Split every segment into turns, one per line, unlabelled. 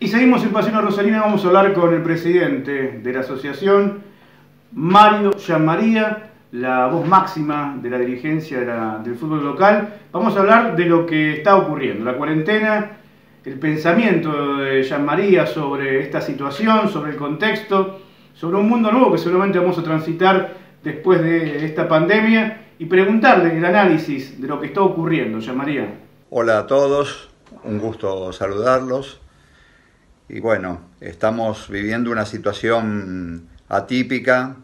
Y seguimos en Pasión Rosalina, vamos a hablar con el presidente de la asociación, Mario Llamaría, la voz máxima de la dirigencia del fútbol local. Vamos a hablar de lo que está ocurriendo, la cuarentena, el pensamiento de Llamaría sobre esta situación, sobre el contexto, sobre un mundo nuevo que seguramente vamos a transitar después de esta pandemia y preguntarle el análisis de lo que está ocurriendo, Llamaría.
Hola a todos, un gusto saludarlos y bueno, estamos viviendo una situación atípica,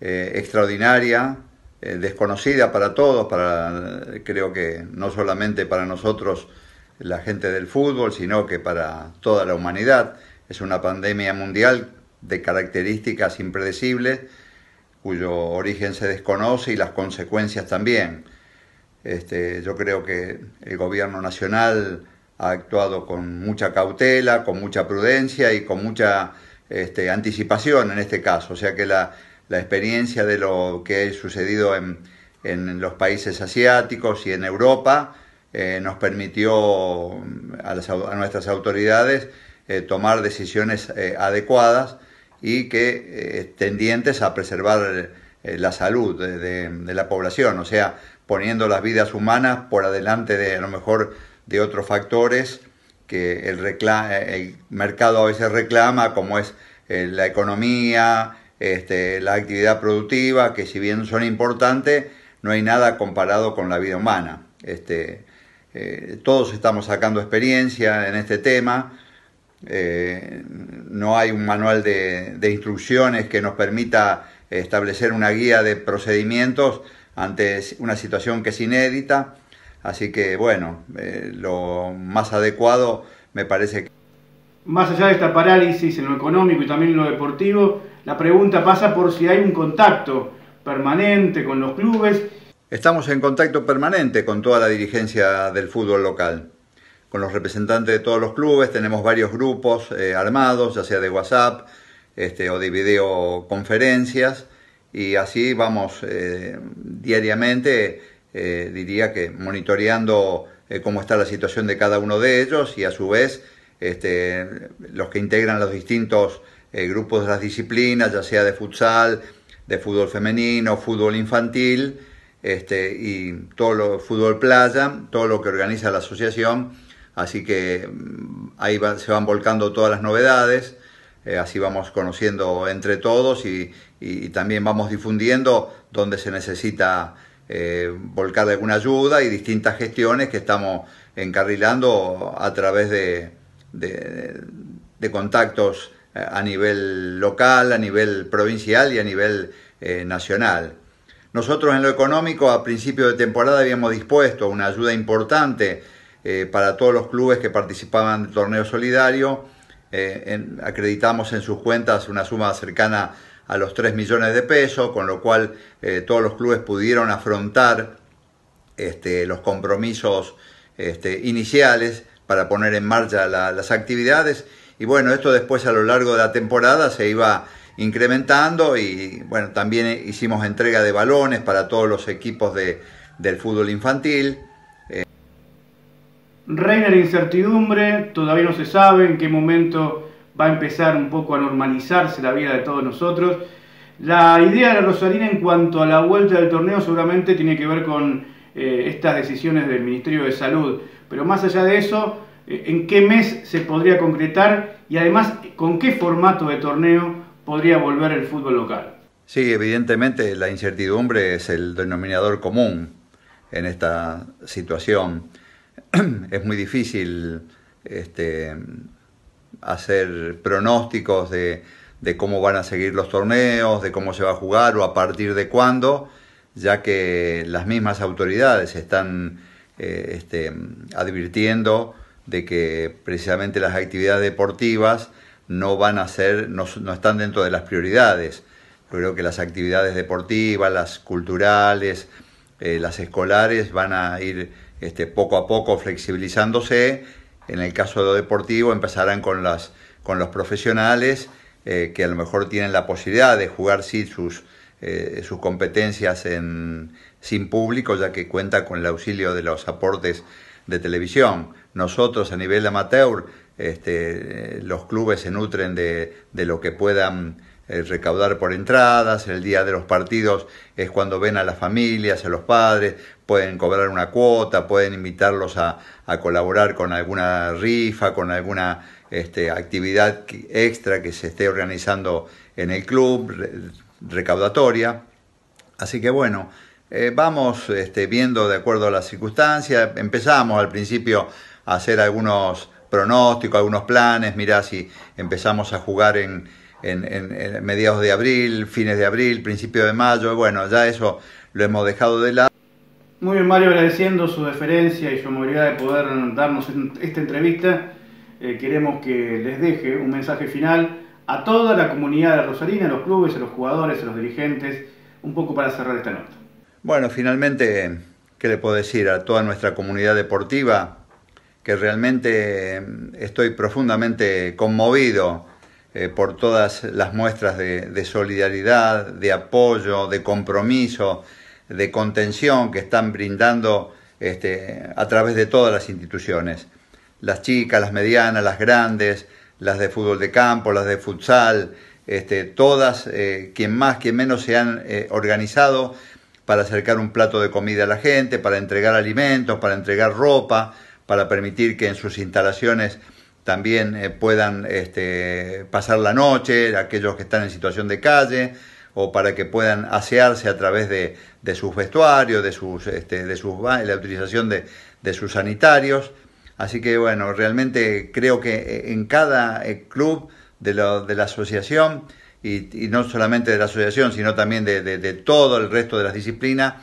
eh, extraordinaria, eh, desconocida para todos, para, creo que no solamente para nosotros la gente del fútbol, sino que para toda la humanidad. Es una pandemia mundial de características impredecibles, cuyo origen se desconoce y las consecuencias también. Este, yo creo que el gobierno nacional ha actuado con mucha cautela, con mucha prudencia y con mucha este, anticipación en este caso. O sea que la, experiencia de lo que ha sucedido en, en, los países asiáticos y en Europa eh, nos permitió mm, a, nuestras autoridades eh, tomar decisiones eh, adecuadas y que tendientes a preservar la salud de, la población, o sea, poniendo las vidas humanas por adelante de a lo mejor de otros factores que el, mercado a veces reclama, como es eh, la economía, este, la actividad productiva, que si bien son importantes, no hay nada comparado con la vida humana. Este, eh, todos estamos sacando experiencia en este tema, eh, no hay un manual de, instrucciones que nos permita establecer una guía de procedimientos ante una situación que es inédita. Así que bueno, eh, lo más adecuado me parece que...
Más allá de esta parálisis en lo económico y también en lo deportivo, la pregunta pasa por si hay un contacto permanente con los clubes.
Estamos en contacto permanente con toda la dirigencia del fútbol local. Con los representantes de todos los clubes tenemos varios grupos eh, armados, ya sea de WhatsApp este, o de videoconferencias, y así vamos eh, diariamente eh, diría que monitoreando eh, cómo está la situación de cada uno de ellos y a su vez este, los que integran los distintos eh, grupos de las disciplinas, ya sea de futsal, de fútbol femenino, fútbol infantil este, y todo lo fútbol playa, todo lo que organiza la asociación. Así que mm, ahí se van volcando todas las novedades, así vamos conociendo entre todos y, y también vamos difundiendo donde se necesita eh, Volcar alguna ayuda y distintas gestiones que estamos encarrilando a través de, contactos eh, a nivel local, a nivel provincial y a nivel eh, nacional. Nosotros en lo económico a principio de temporada habíamos dispuesto una ayuda importante para todos los clubes que participaban del torneo solidario. acreditamos en sus cuentas una suma cercana a los 3 millones de pesos, con lo cual eh, todos los clubes pudieron afrontar este, los compromisos este, iniciales para poner en marcha las actividades. Y bueno, esto después a lo largo de la temporada se iba incrementando y bueno, también hicimos entrega de balones para todos los equipos del fútbol infantil.
Reina la incertidumbre, todavía no se sabe en qué momento va a empezar un poco a normalizarse la vida de todos nosotros. La idea de Rosalina en cuanto a la vuelta del torneo seguramente tiene que ver con eh, estas decisiones del Ministerio de Salud, pero más allá de eso, eh, ¿en qué mes se podría concretar y además con qué formato de torneo podría volver el fútbol local?
Sí, evidentemente la incertidumbre es el denominador común en esta situación. Es muy difícil este, hacer pronósticos de, cómo van a seguir los torneos, de cómo se va a jugar o a partir de cuándo, ya que las mismas autoridades están eh, este, advirtiendo de que precisamente las actividades deportivas no van a ser, no, están dentro de las prioridades. creo que las actividades deportivas, las culturales, eh, las escolares van a ir este, poco a poco flexibilizándose en el caso de lo deportivo, empezarán con, las, con los profesionales eh, que a lo mejor tienen la posibilidad de jugar sí sus, eh, competencias sin público, ya que cuenta con el auxilio de los aportes de televisión. Nosotros a nivel amateur, este, eh, los clubes se nutren de lo que puedan recaudar por entradas, el día de los partidos es cuando ven a las familias, a los padres, pueden cobrar una cuota, pueden invitarlos a, colaborar con alguna rifa, con alguna este, actividad extra que se esté organizando en el club, recaudatoria. Así que bueno, eh, vamos este, viendo de acuerdo a las circunstancias, empezamos al principio a hacer algunos pronósticos, algunos planes, mirá si empezamos a jugar en en, mediados de abril, fines de abril, principio de mayo. Bueno, ya eso lo hemos dejado de lado. Muy bien,
Mario, agradeciendo su deferencia y su amabilidad de poder darnos esta entrevista. Eh, queremos que les deje un mensaje final a toda la comunidad de Rosarina, a los clubes, a los jugadores, a los dirigentes, un poco para cerrar esta nota.
Bueno, finalmente, ¿qué le puedo decir a toda nuestra comunidad deportiva? Que realmente em, estoy profundamente conmovido eh, por todas las muestras de, solidaridad, de apoyo, de compromiso, de contención que están brindando este, a través de todas las instituciones. Las chicas, las medianas, las grandes, las de fútbol de campo, las de futsal, este, todas, eh, quien más, quien menos se han eh, organizado para acercar un plato de comida a la gente, para entregar alimentos, para entregar ropa, para permitir que en sus instalaciones también eh, puedan este, pasar la noche, aquellos que están en situación de calle, o para que puedan asearse a través de, sus vestuarios, de, sus, este, de sus, la utilización de, sus sanitarios. Así que bueno, realmente creo que eh, en cada eh, club de, de la asociación, y, no solamente de la asociación, sino también de, todo el resto de las disciplinas,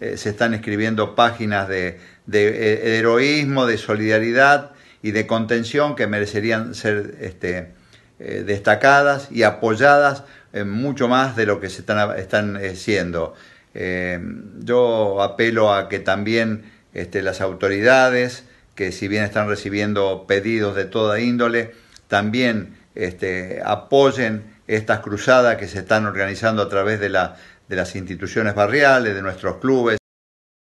se están escribiendo páginas de, heroísmo, de solidaridad y de contención que merecerían ser este, eh, destacadas y apoyadas mucho más de lo que se están, están eh, siendo. Eh, yo apelo a que también este, las autoridades, que si bien están recibiendo pedidos de toda índole, también este, apoyen estas cruzadas que se están organizando a través de, la, de las instituciones barriales, de nuestros clubes,